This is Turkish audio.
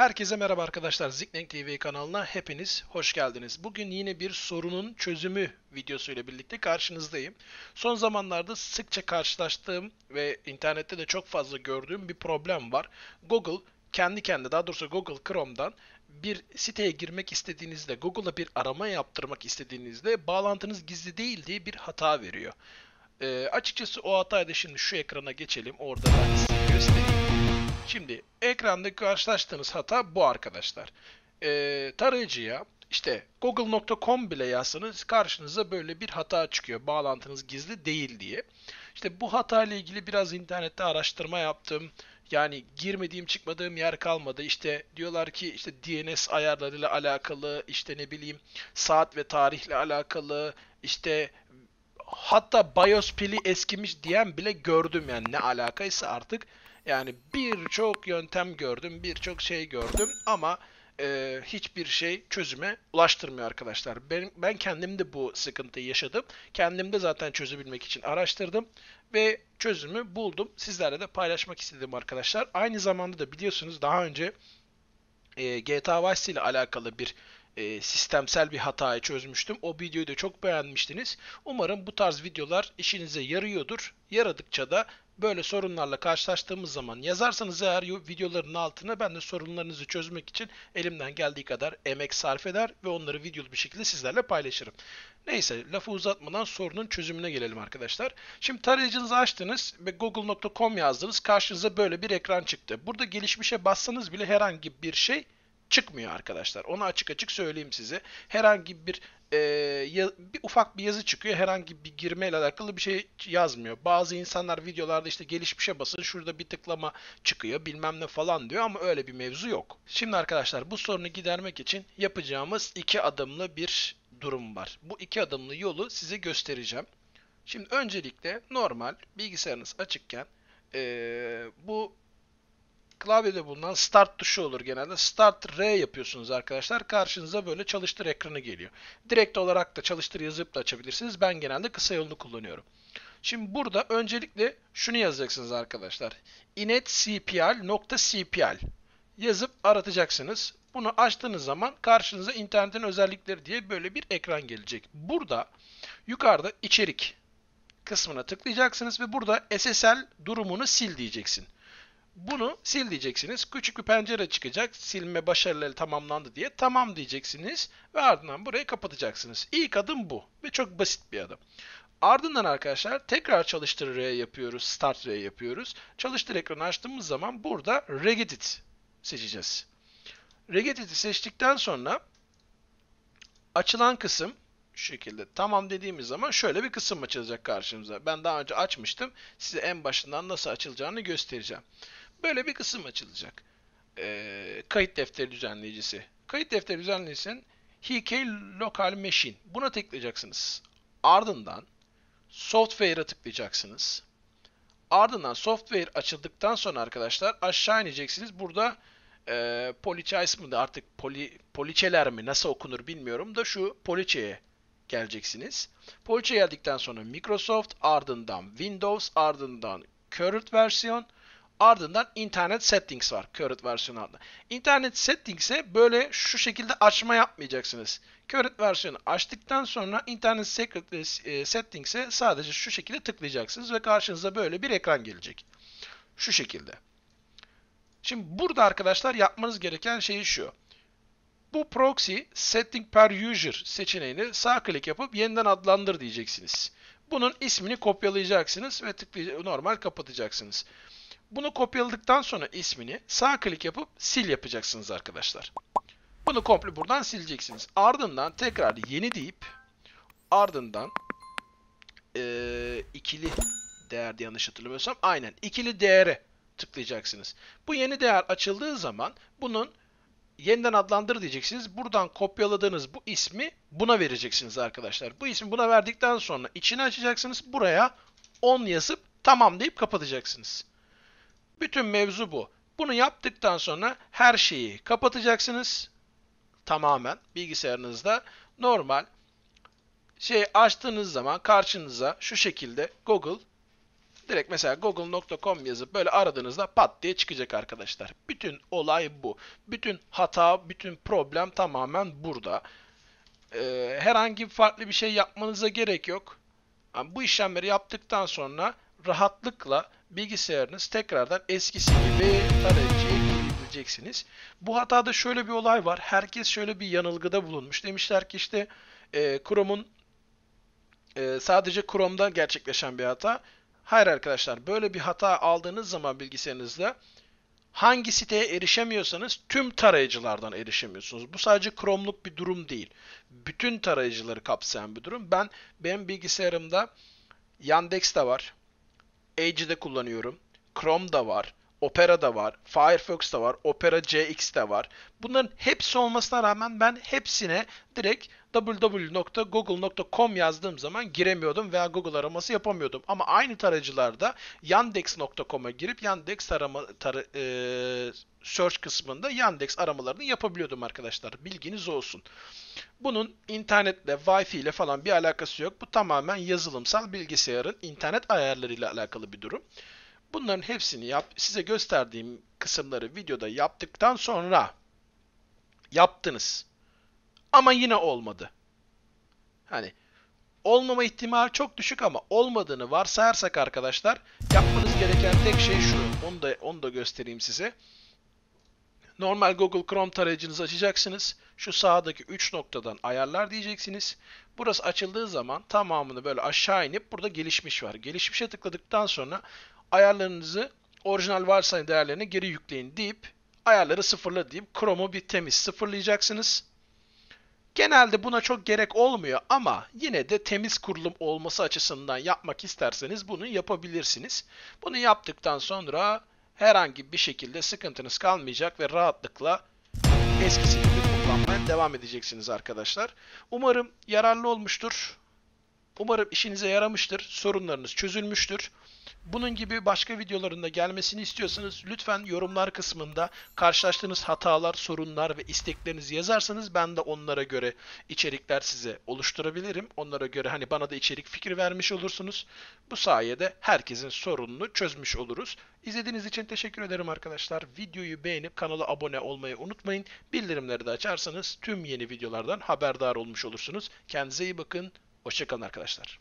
Herkese merhaba arkadaşlar. Ziklenk TV kanalına hepiniz hoş geldiniz. Bugün yine bir sorunun çözümü videosuyla birlikte karşınızdayım. Son zamanlarda sıkça karşılaştığım ve internette de çok fazla gördüğüm bir problem var. Google kendi kendi, daha doğrusu Google Chrome'dan bir siteye girmek istediğinizde, Google'a bir arama yaptırmak istediğinizde bağlantınız gizli değil diye bir hata veriyor. E, açıkçası o hatayı da şimdi şu ekrana geçelim. Orada ben size göstereyim. Şimdi ekranda karşılaştığınız hata bu arkadaşlar. Ee, tarayıcıya işte google.com bile yazsanız karşınıza böyle bir hata çıkıyor. Bağlantınız gizli değil diye. İşte bu hata ile ilgili biraz internette araştırma yaptım. Yani girmediğim çıkmadığım yer kalmadı. İşte diyorlar ki işte DNS ayarlarıyla alakalı, işte ne bileyim saat ve tarihle alakalı, işte hatta BIOS pili eskimiş diyen bile gördüm yani ne alakaysa artık. Yani birçok yöntem gördüm, birçok şey gördüm ama e, hiçbir şey çözüme ulaştırmıyor arkadaşlar. Ben, ben kendim de bu sıkıntıyı yaşadım. Kendim de zaten çözebilmek için araştırdım ve çözümü buldum. Sizlerle de paylaşmak istedim arkadaşlar. Aynı zamanda da biliyorsunuz daha önce e, GTA Vice ile alakalı bir e, sistemsel bir hatayı çözmüştüm. O videoyu da çok beğenmiştiniz. Umarım bu tarz videolar işinize yarıyordur. Yaradıkça da böyle sorunlarla karşılaştığımız zaman yazarsanız eğer videoların altına ben de sorunlarınızı çözmek için elimden geldiği kadar emek sarf eder ve onları videolu bir şekilde sizlerle paylaşırım. Neyse lafı uzatmadan sorunun çözümüne gelelim arkadaşlar. Şimdi tarayıcınızı açtınız ve google.com yazdınız. Karşınıza böyle bir ekran çıktı. Burada gelişmişe bassanız bile herhangi bir şey çıkmıyor arkadaşlar. Onu açık açık söyleyeyim size. Herhangi bir e, ya, bir ufak bir yazı çıkıyor. Herhangi bir girme ile alakalı bir şey yazmıyor. Bazı insanlar videolarda işte gelişmişe basın şurada bir tıklama çıkıyor bilmem ne falan diyor ama öyle bir mevzu yok. Şimdi arkadaşlar bu sorunu gidermek için yapacağımız iki adımlı bir durum var. Bu iki adımlı yolu size göstereceğim. Şimdi öncelikle normal bilgisayarınız açıkken e, bu klavyede bulunan start tuşu olur genelde. Start R yapıyorsunuz arkadaşlar. Karşınıza böyle çalıştır ekranı geliyor. Direkt olarak da çalıştır yazıp da açabilirsiniz. Ben genelde kısa yolunu kullanıyorum. Şimdi burada öncelikle şunu yazacaksınız arkadaşlar. inetcpl.cpl yazıp aratacaksınız. Bunu açtığınız zaman karşınıza internetin özellikleri diye böyle bir ekran gelecek. Burada yukarıda içerik kısmına tıklayacaksınız ve burada SSL durumunu sil diyeceksin. Bunu sil diyeceksiniz. Küçük bir pencere çıkacak. Silme başarılı tamamlandı diye. Tamam diyeceksiniz ve ardından burayı kapatacaksınız. İlk adım bu ve çok basit bir adım. Ardından arkadaşlar tekrar çalıştır R yapıyoruz. Start R yapıyoruz. Çalıştır ekranı açtığımız zaman burada Regedit seçeceğiz. Regedit'i seçtikten sonra açılan kısım şu şekilde tamam dediğimiz zaman şöyle bir kısım açılacak karşımıza. Ben daha önce açmıştım. Size en başından nasıl açılacağını göstereceğim. Böyle bir kısım açılacak. Ee, kayıt defteri düzenleyicisi. Kayıt defteri düzenleyicisinin HK Local Machine. Buna tıklayacaksınız. Ardından Software'a tıklayacaksınız. Ardından software açıldıktan sonra arkadaşlar aşağı ineceksiniz. Burada e, poliçe ismi de artık poli, poliçeler mi nasıl okunur bilmiyorum da şu poliçeye geleceksiniz. Poliçe geldikten sonra Microsoft, ardından Windows, ardından Current versiyon, ardından Internet Settings var Current versiyon adlı. Internet Settings'e böyle şu şekilde açma yapmayacaksınız. Current versiyonu açtıktan sonra Internet e, Settings'e sadece şu şekilde tıklayacaksınız ve karşınıza böyle bir ekran gelecek. Şu şekilde. Şimdi burada arkadaşlar yapmanız gereken şey şu. Bu proxy setting per user seçeneğini sağ klik yapıp yeniden adlandır diyeceksiniz. Bunun ismini kopyalayacaksınız ve tıklayıp normal kapatacaksınız. Bunu kopyaladıktan sonra ismini sağ klik yapıp sil yapacaksınız arkadaşlar. Bunu komple buradan sileceksiniz. Ardından tekrar yeni deyip ardından e, ikili değer diye yanlış hatırlamıyorsam aynen ikili değere tıklayacaksınız. Bu yeni değer açıldığı zaman bunun yeniden adlandır diyeceksiniz. Buradan kopyaladığınız bu ismi buna vereceksiniz arkadaşlar. Bu ismi buna verdikten sonra içini açacaksınız. Buraya 10 yazıp tamam deyip kapatacaksınız. Bütün mevzu bu. Bunu yaptıktan sonra her şeyi kapatacaksınız. Tamamen bilgisayarınızda normal şey açtığınız zaman karşınıza şu şekilde Google Direkt mesela google.com yazıp böyle aradığınızda pat diye çıkacak arkadaşlar. Bütün olay bu. Bütün hata, bütün problem tamamen burada. Ee, herhangi farklı bir şey yapmanıza gerek yok. Yani bu işlemleri yaptıktan sonra rahatlıkla bilgisayarınız tekrardan eskisi gibi tarayıcıya girebileceksiniz. Bu hatada şöyle bir olay var. Herkes şöyle bir yanılgıda bulunmuş. Demişler ki işte e, Chrome'un e, sadece Chrome'da gerçekleşen bir hata. Hayır arkadaşlar böyle bir hata aldığınız zaman bilgisayarınızda hangi siteye erişemiyorsanız tüm tarayıcılardan erişemiyorsunuz. Bu sadece Chrome'luk bir durum değil. Bütün tarayıcıları kapsayan bir durum. Ben benim bilgisayarımda Yandex de var. Edge'de kullanıyorum. Chrome da var. Opera da var, Firefox da var, Opera CX de var. Bunların hepsi olmasına rağmen ben hepsine direkt www.google.com yazdığım zaman giremiyordum veya Google araması yapamıyordum. Ama aynı tarayıcılarda yandex.com'a girip yandex arama tar- e- search kısmında yandex aramalarını yapabiliyordum arkadaşlar. Bilginiz olsun. Bunun internetle, wifi ile falan bir alakası yok. Bu tamamen yazılımsal bilgisayarın internet ayarlarıyla alakalı bir durum. Bunların hepsini yap. Size gösterdiğim kısımları videoda yaptıktan sonra yaptınız. Ama yine olmadı. Hani olmama ihtimal çok düşük ama olmadığını varsayarsak arkadaşlar yapmanız gereken tek şey şu. Onu da, onu da göstereyim size. Normal Google Chrome tarayıcınızı açacaksınız. Şu sağdaki 3 noktadan ayarlar diyeceksiniz. Burası açıldığı zaman tamamını böyle aşağı inip burada gelişmiş var. Gelişmişe tıkladıktan sonra ayarlarınızı orijinal varsayım değerlerine geri yükleyin deyip ayarları sıfırla deyip Chrome'u bir temiz sıfırlayacaksınız. Genelde buna çok gerek olmuyor ama yine de temiz kurulum olması açısından yapmak isterseniz bunu yapabilirsiniz. Bunu yaptıktan sonra herhangi bir şekilde sıkıntınız kalmayacak ve rahatlıkla eskisi gibi kullanmaya devam edeceksiniz arkadaşlar. Umarım yararlı olmuştur. Umarım işinize yaramıştır. Sorunlarınız çözülmüştür. Bunun gibi başka videolarında gelmesini istiyorsanız lütfen yorumlar kısmında karşılaştığınız hatalar, sorunlar ve isteklerinizi yazarsanız ben de onlara göre içerikler size oluşturabilirim. Onlara göre hani bana da içerik fikri vermiş olursunuz. Bu sayede herkesin sorununu çözmüş oluruz. İzlediğiniz için teşekkür ederim arkadaşlar. Videoyu beğenip kanala abone olmayı unutmayın. Bildirimleri de açarsanız tüm yeni videolardan haberdar olmuş olursunuz. Kendinize iyi bakın. Hoşçakalın arkadaşlar.